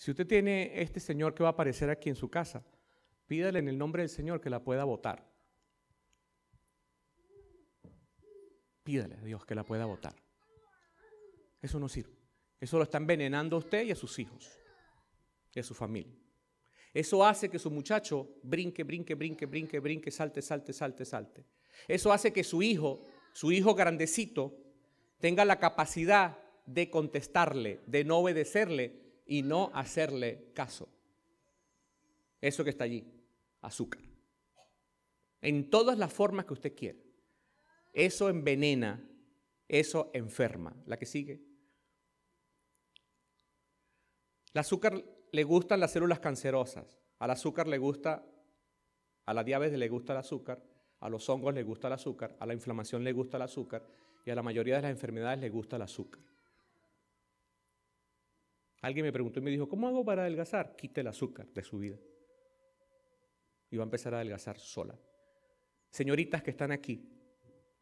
Si usted tiene este señor que va a aparecer aquí en su casa, pídale en el nombre del Señor que la pueda votar. Pídale a Dios que la pueda votar. Eso no sirve. Eso lo está envenenando a usted y a sus hijos y a su familia. Eso hace que su muchacho brinque, brinque, brinque, brinque, brinque, salte, salte, salte, salte. Eso hace que su hijo, su hijo grandecito, tenga la capacidad de contestarle, de no obedecerle, y no hacerle caso. Eso que está allí, azúcar. En todas las formas que usted quiera. Eso envenena, eso enferma. La que sigue. El azúcar le gustan las células cancerosas. Al azúcar le gusta, a la diabetes le gusta el azúcar, a los hongos le gusta el azúcar, a la inflamación le gusta el azúcar y a la mayoría de las enfermedades le gusta el azúcar. Alguien me preguntó y me dijo, ¿cómo hago para adelgazar? Quite el azúcar de su vida. Y va a empezar a adelgazar sola. Señoritas que están aquí,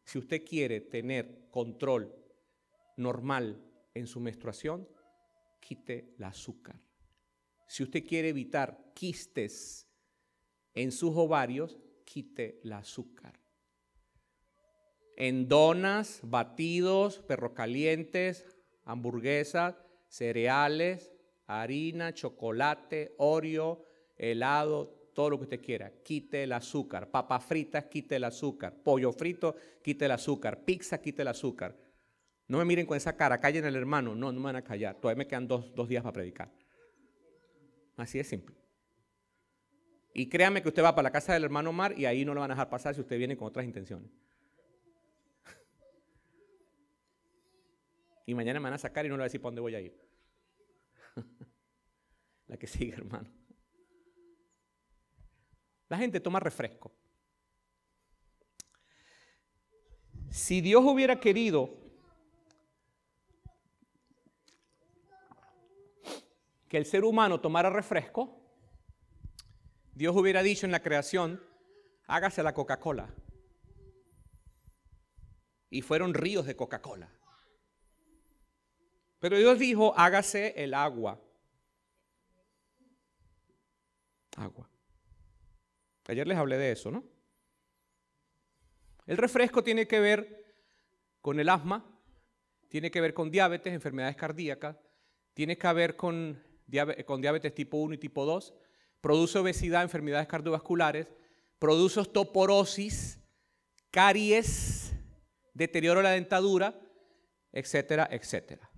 si usted quiere tener control normal en su menstruación, quite el azúcar. Si usted quiere evitar quistes en sus ovarios, quite el azúcar. En donas, batidos, perro calientes, hamburguesas, cereales, harina, chocolate, oreo, helado, todo lo que usted quiera. Quite el azúcar. Papas fritas, quite el azúcar. Pollo frito, quite el azúcar. Pizza, quite el azúcar. No me miren con esa cara, callen al hermano. No, no me van a callar. Todavía me quedan dos, días para predicar. Así es simple. Y créame que usted va para la casa del hermano Omar y ahí no lo van a dejar pasar si usted viene con otras intenciones. Y mañana me van a sacar y no le voy a decir para dónde voy a ir. La que sigue, hermano. La gente toma refresco. Si Dios hubiera querido que el ser humano tomara refresco, Dios hubiera dicho en la creación, hágase la Coca-Cola. Y fueron ríos de Coca-Cola. Pero Dios dijo, hágase el agua. Agua. Ayer les hablé de eso, ¿no? El refresco tiene que ver con el asma, tiene que ver con diabetes, enfermedades cardíacas, tiene que ver con, diabetes tipo 1 y tipo 2, produce obesidad, enfermedades cardiovasculares, produce osteoporosis, caries, deterioro de la dentadura, etcétera, etcétera.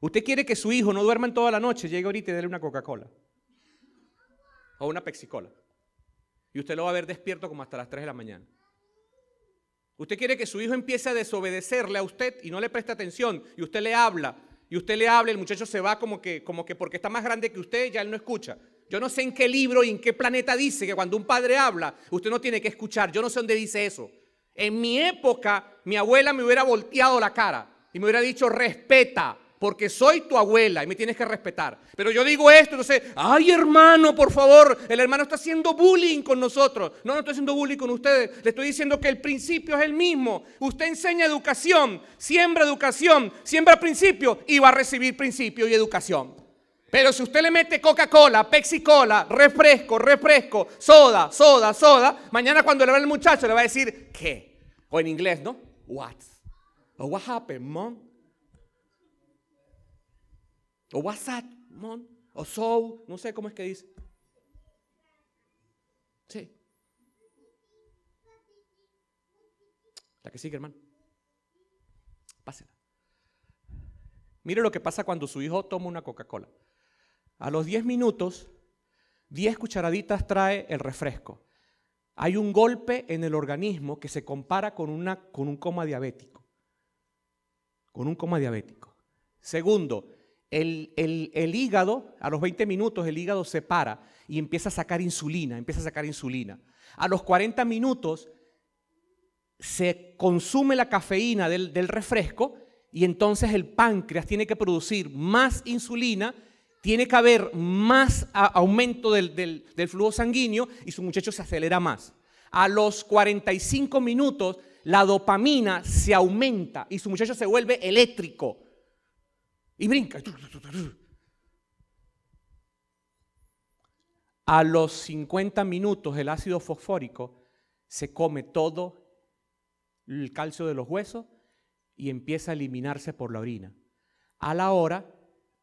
Usted quiere que su hijo no duerma en toda la noche, llegue ahorita y déle una Coca-Cola o una Pepsi-Cola. Y usted lo va a ver despierto como hasta las 3 de la mañana. Usted quiere que su hijo empiece a desobedecerle a usted y no le preste atención y usted le habla y usted le habla, el muchacho se va como que como que porque está más grande que usted, ya él no escucha. Yo no sé en qué libro y en qué planeta dice que cuando un padre habla, usted no tiene que escuchar. Yo no sé dónde dice eso. En mi época, mi abuela me hubiera volteado la cara y me hubiera dicho, respeta, porque soy tu abuela y me tienes que respetar. Pero yo digo esto, entonces, ay hermano, por favor, el hermano está haciendo bullying con nosotros. No, no estoy haciendo bullying con ustedes, le estoy diciendo que el principio es el mismo. Usted enseña educación, siembra educación, siembra principio y va a recibir principio y educación. Pero si usted le mete Coca-Cola, Pepsi-Cola, refresco, refresco, soda, soda, soda, mañana cuando le va el muchacho le va a decir, ¿qué? O en inglés, ¿no? What? O what happened, mom? O WhatsApp, O soul, no sé cómo es que dice. Sí. La que sigue, hermano. Pásela. Mire lo que pasa cuando su hijo toma una Coca-Cola. A los 10 minutos, 10 cucharaditas trae el refresco. Hay un golpe en el organismo que se compara con, una, con un coma diabético. Con un coma diabético. Segundo, el, hígado, a los 20 minutos el hígado se para y empieza a sacar insulina, empieza a sacar insulina. A los 40 minutos se consume la cafeína del, refresco y entonces el páncreas tiene que producir más insulina, tiene que haber más aumento del, del flujo sanguíneo y su muchacho se acelera más. A los 45 minutos la dopamina se aumenta y su muchacho se vuelve eléctrico y brinca. A los 50 minutos el ácido fosfórico se come todo el calcio de los huesos y empieza a eliminarse por la orina. A la hora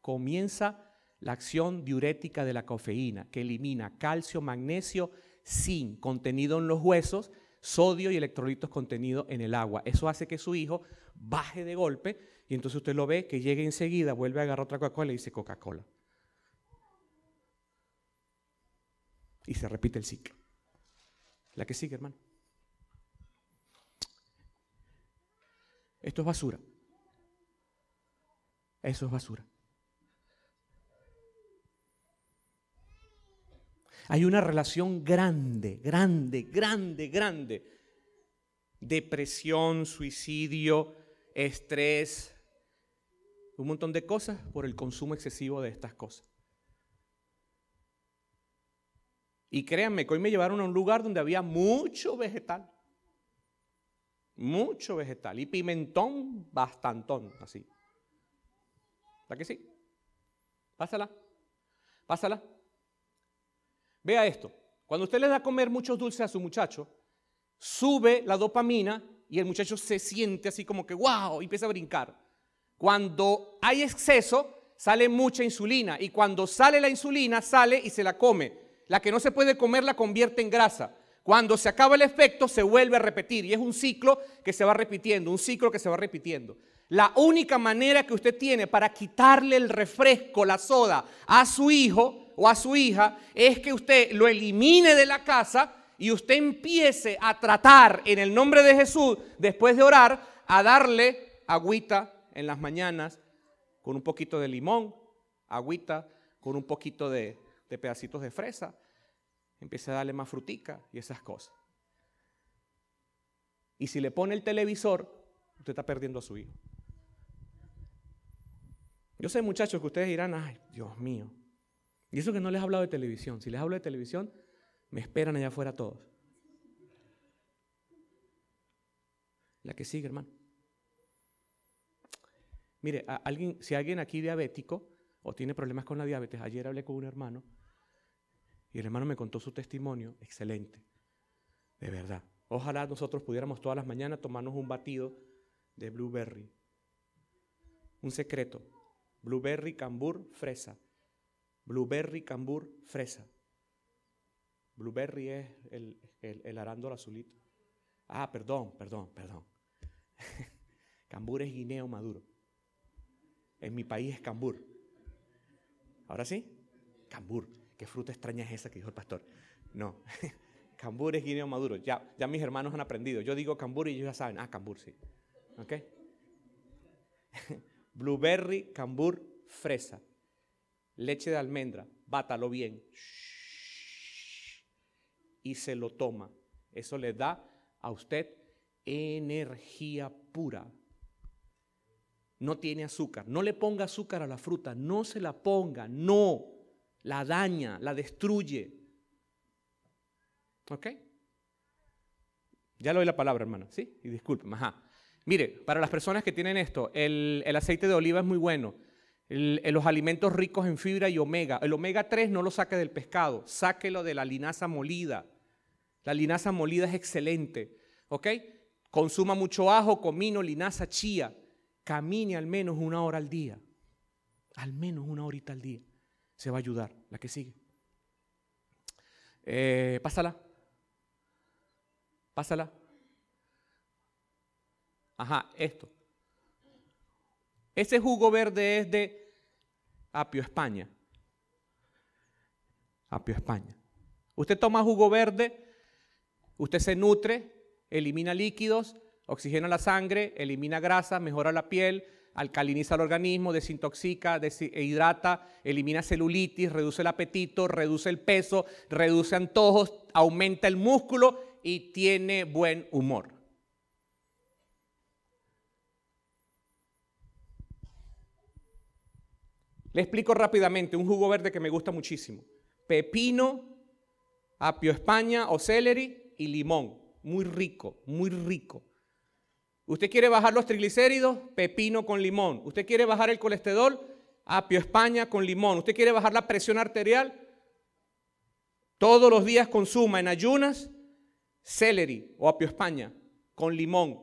comienza la acción diurética de la cafeína, que elimina calcio, magnesio, zinc contenido en los huesos, sodio y electrolitos contenidos en el agua. Eso hace que su hijo baje de golpe y entonces usted lo ve que llega enseguida, vuelve a agarrar otra Coca-Cola y dice Coca-Cola. Y se repite el ciclo. La que sigue, hermano. Esto es basura. Eso es basura. Hay una relación grande, grande, grande, grande. Depresión, suicidio, estrés, un montón de cosas por el consumo excesivo de estas cosas. Y créanme que hoy me llevaron a un lugar donde había mucho vegetal. Mucho vegetal. Y pimentón bastantón, así. para que sí? Pásala. Pásala. Vea esto. Cuando usted le da a comer muchos dulces a su muchacho, sube la dopamina y el muchacho se siente así como que, wow, y empieza a brincar. Cuando hay exceso, sale mucha insulina y cuando sale la insulina, sale y se la come. La que no se puede comer la convierte en grasa. Cuando se acaba el efecto, se vuelve a repetir y es un ciclo que se va repitiendo, un ciclo que se va repitiendo. La única manera que usted tiene para quitarle el refresco, la soda, a su hijo o a su hija es que usted lo elimine de la casa y usted empiece a tratar en el nombre de Jesús, después de orar, a darle agüita en las mañanas con un poquito de limón, agüita con un poquito de, pedacitos de fresa, empiece a darle más frutica y esas cosas. Y si le pone el televisor, usted está perdiendo a su hijo. Yo sé, muchachos, que ustedes dirán, ay, Dios mío. Y eso que no les he hablado de televisión. Si les hablo de televisión, me esperan allá afuera todos. La que sigue, hermano. Mire, alguien, si alguien aquí diabético o tiene problemas con la diabetes, ayer hablé con un hermano y el hermano me contó su testimonio, excelente, de verdad. Ojalá nosotros pudiéramos todas las mañanas tomarnos un batido de blueberry. Un secreto, blueberry, cambur, fresa. Blueberry, cambur, fresa. Blueberry es el, el, arándolo azulito. Ah, perdón, perdón, perdón. cambur es guineo maduro. En mi país es cambur. ¿Ahora sí? Cambur. ¿Qué fruta extraña es esa que dijo el pastor? No. cambur es guineo maduro. Ya, ya mis hermanos han aprendido. Yo digo cambur y ellos ya saben. Ah, cambur, sí. ¿Ok? Blueberry, cambur, fresa. Leche de almendra. Bátalo bien. Shh y se lo toma. Eso le da a usted energía pura. No tiene azúcar. No le ponga azúcar a la fruta. No se la ponga. No. La daña, la destruye. ¿Ok? Ya lo doy la palabra, hermano. ¿Sí? Y disculpe Ajá. Mire, para las personas que tienen esto, el, aceite de oliva es muy bueno. los alimentos ricos en fibra y omega. El omega 3 no lo saque del pescado, sáquelo de la linaza molida. La linaza molida es excelente, ¿ok? Consuma mucho ajo, comino, linaza, chía. Camine al menos una hora al día. Al menos una horita al día. Se va a ayudar. La que sigue. Eh, pásala. Pásala. Ajá, esto. Ese jugo verde es de Apio España. Apio España. Usted toma jugo verde Usted se nutre, elimina líquidos, oxigena la sangre, elimina grasa, mejora la piel, alcaliniza el organismo, desintoxica, deshidrata, elimina celulitis, reduce el apetito, reduce el peso, reduce antojos, aumenta el músculo y tiene buen humor. Le explico rápidamente un jugo verde que me gusta muchísimo. Pepino, apio España o celery, y limón. Muy rico, muy rico. Usted quiere bajar los triglicéridos, pepino con limón. Usted quiere bajar el colesterol, apio España con limón. Usted quiere bajar la presión arterial, todos los días consuma en ayunas celery o apio España con limón.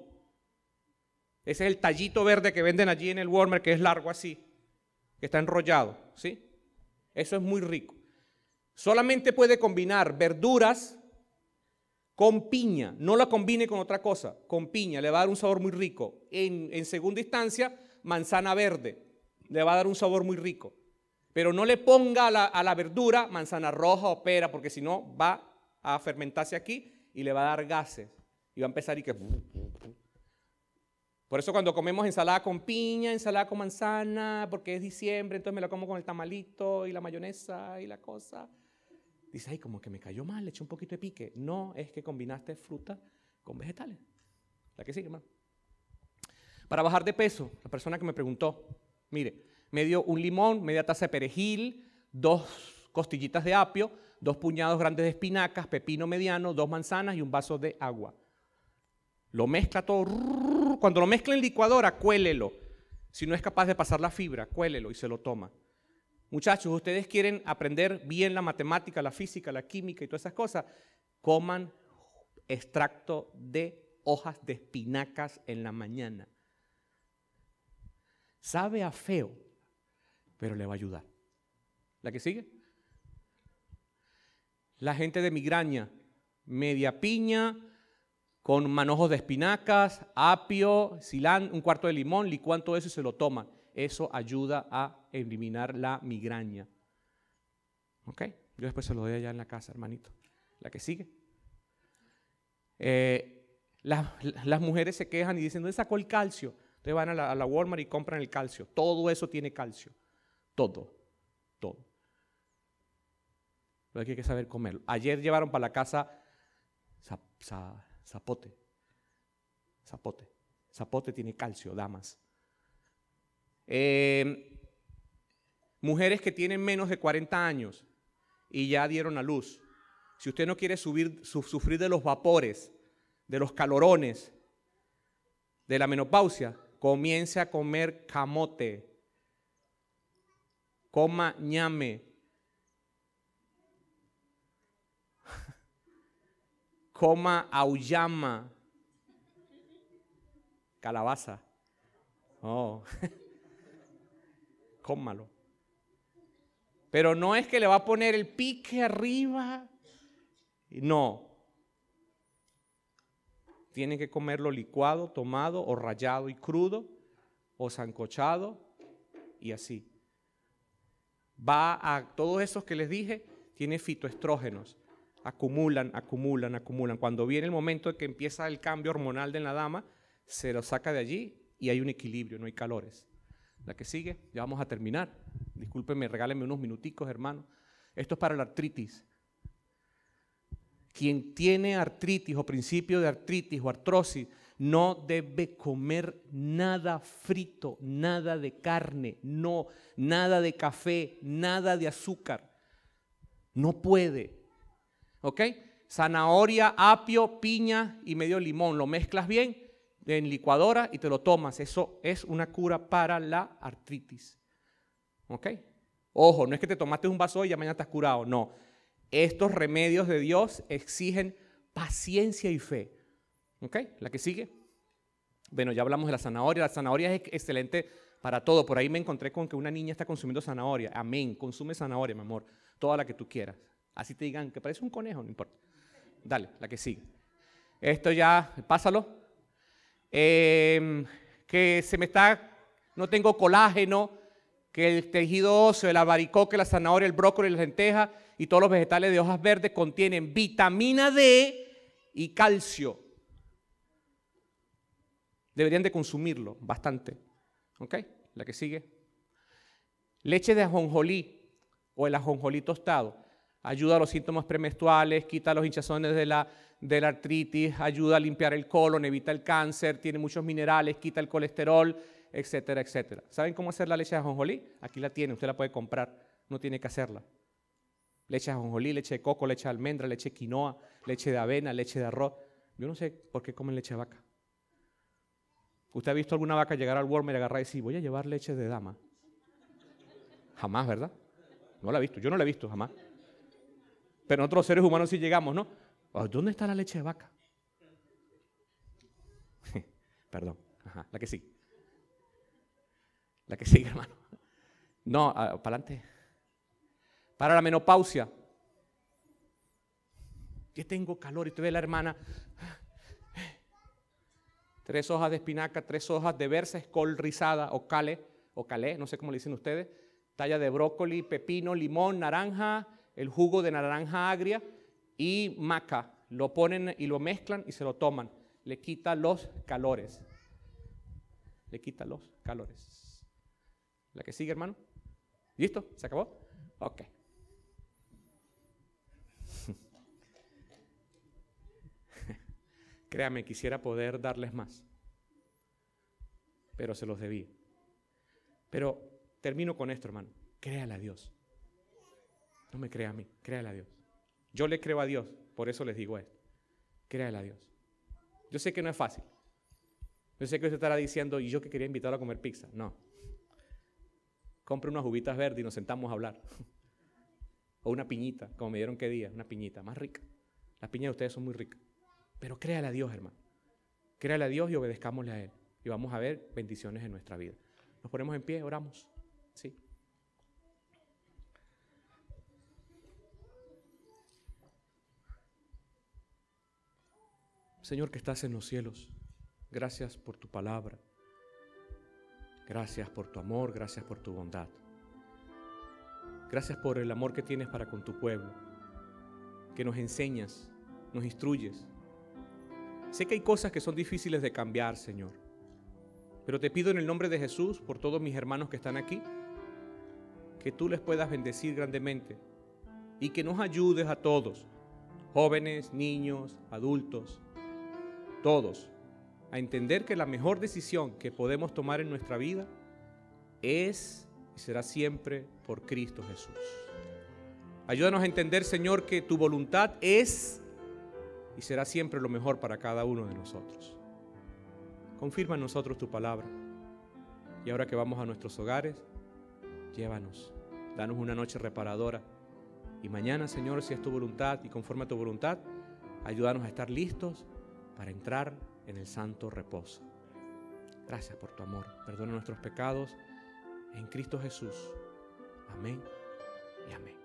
Ese es el tallito verde que venden allí en el Walmart, que es largo así, que está enrollado, ¿sí? Eso es muy rico. Solamente puede combinar verduras con piña, no la combine con otra cosa, con piña, le va a dar un sabor muy rico. En, en, segunda instancia, manzana verde, le va a dar un sabor muy rico. Pero no le ponga a la, a la verdura manzana roja o pera, porque si no va a fermentarse aquí y le va a dar gases. Y va a empezar y que... Por eso cuando comemos ensalada con piña, ensalada con manzana, porque es diciembre, entonces me la como con el tamalito y la mayonesa y la cosa dice ay, como que me cayó mal, le eché un poquito de pique. No, es que combinaste fruta con vegetales. La que sigue, hermano. Para bajar de peso, la persona que me preguntó, mire, me dio un limón, media taza de perejil, dos costillitas de apio, dos puñados grandes de espinacas, pepino mediano, dos manzanas y un vaso de agua. Lo mezcla todo. Cuando lo mezcla en licuadora, cuélelo. Si no es capaz de pasar la fibra, cuélelo y se lo toma. Muchachos, ustedes quieren aprender bien la matemática, la física, la química y todas esas cosas, coman extracto de hojas de espinacas en la mañana. Sabe a feo, pero le va a ayudar. ¿La que sigue? La gente de migraña, media piña, con manojos de espinacas, apio, cilán, un cuarto de limón, licuan todo eso y se lo toman eso ayuda a eliminar la migraña. ¿Ok? Yo después se lo doy allá en la casa, hermanito. La que sigue. Eh, las mujeres se quejan y dicen, ¿dónde sacó el calcio? Ustedes van a la, a la Walmart y compran el calcio. Todo eso tiene calcio. Todo. Todo. Pero hay que saber comerlo. Ayer llevaron para la casa zapote. Zapote. Zapote tiene calcio, damas. Em, mujeres que tienen menos de 40 años y ya dieron a luz. Si usted no quiere sufrir de los vapores, de los calorones, de la menopausia, comience a comer camote, coma ñame, coma auyama, calabaza. Oh. cómalo. Pero no es que le va a poner el pique arriba. No. Tiene que comerlo licuado, tomado o rallado y crudo o zancochado y así. Va a todos esos que les dije, tiene fitoestrógenos. Acumulan, acumulan, acumulan. Cuando viene el momento de que empieza el cambio hormonal de la dama, se lo saca de allí y hay un equilibrio, no hay calores. La que sigue, ya vamos a terminar. Discúlpenme, regálenme unos minuticos, hermano. Esto es para la artritis. Quien tiene artritis o principio de artritis o artrosis no debe comer nada frito, nada de carne, no, nada de café, nada de azúcar. No puede. ¿Ok? Zanahoria, apio, piña y medio limón. Lo mezclas bien en licuadora y te lo tomas. Eso es una cura para la artritis. ¿Ok? Ojo, no es que te tomaste un vaso y ya mañana estás curado. No. Estos remedios de Dios exigen paciencia y fe. ¿Ok? La que sigue. Bueno, ya hablamos de la zanahoria. La zanahoria es excelente para todo. Por ahí me encontré con que una niña está consumiendo zanahoria. Amén. Consume zanahoria, mi amor. Toda la que tú quieras. Así te digan que parece un conejo, no importa. Dale, la que sigue. Esto ya, pásalo. Em, que se me está, no tengo colágeno, que el tejido óseo, el abaricoque, la zanahoria, el brócoli, la lenteja y todos los vegetales de hojas verdes contienen vitamina D y calcio. Deberían de consumirlo bastante. ¿Ok? La que sigue. Leche de ajonjolí o el ajonjolí tostado ayuda a los síntomas premenstruales, quita los hinchazones de la, de la artritis, ayuda a limpiar el colon, evita el cáncer, tiene muchos minerales, quita el colesterol, etcétera, etcétera. ¿Saben cómo hacer la leche de ajonjolí? Aquí la tiene, usted la puede comprar, no tiene que hacerla. Leche de ajonjolí, leche de coco, leche de almendra, leche de quinoa, leche de avena, leche de arroz. Yo no sé por qué comen leche de vaca. ¿Usted ha visto alguna vaca llegar al Walmart y agarrar y decir, voy a llevar leche de dama? Jamás, ¿verdad? No la he visto, yo no la he visto jamás. Pero nosotros seres humanos sí llegamos, ¿no? Oh, ¿Dónde está la leche de vaca? Perdón, Ajá, la que sí. La que sigue, hermano. No, ah, para adelante. Para la menopausia. que tengo calor y te ve la hermana. Tres hojas de espinaca, tres hojas de berza, escol rizada o cale, o calé, no sé cómo le dicen ustedes. Talla de brócoli, pepino, limón, naranja, el jugo de naranja agria y maca, lo ponen y lo mezclan y se lo toman. Le quita los calores. Le quita los calores. La que sigue, hermano. ¿Listo? ¿Se acabó? Ok. Créame, quisiera poder darles más, pero se los debí. Pero termino con esto, hermano. Créale a Dios. No me crea a mí, créale a Dios. Yo le creo a Dios, por eso les digo esto. Créale a Dios. Yo sé que no es fácil. Yo sé que usted estará diciendo, y yo que quería invitarlo a comer pizza. No. Compre unas uvitas verdes y nos sentamos a hablar. o una piñita, como me dieron que día, una piñita, más rica. Las piñas de ustedes son muy ricas. Pero créale a Dios, hermano. Créale a Dios y obedezcámosle a Él. Y vamos a ver bendiciones en nuestra vida. Nos ponemos en pie, oramos. Sí. Señor que estás en los cielos, gracias por tu palabra, gracias por tu amor, gracias por tu bondad, gracias por el amor que tienes para con tu pueblo, que nos enseñas, nos instruyes. Sé que hay cosas que son difíciles de cambiar, Señor, pero te pido en el nombre de Jesús, por todos mis hermanos que están aquí, que tú les puedas bendecir grandemente y que nos ayudes a todos, jóvenes, niños, adultos, todos, a entender que la mejor decisión que podemos tomar en nuestra vida es y será siempre por Cristo Jesús. Ayúdanos a entender, Señor, que tu voluntad es y será siempre lo mejor para cada uno de nosotros. Confirma en nosotros tu palabra. Y ahora que vamos a nuestros hogares, llévanos, danos una noche reparadora. Y mañana, Señor, si es tu voluntad y conforme a tu voluntad, ayúdanos a estar listos para entrar en el santo reposo. Gracias por tu amor. Perdona nuestros pecados en Cristo Jesús. Amén y amén.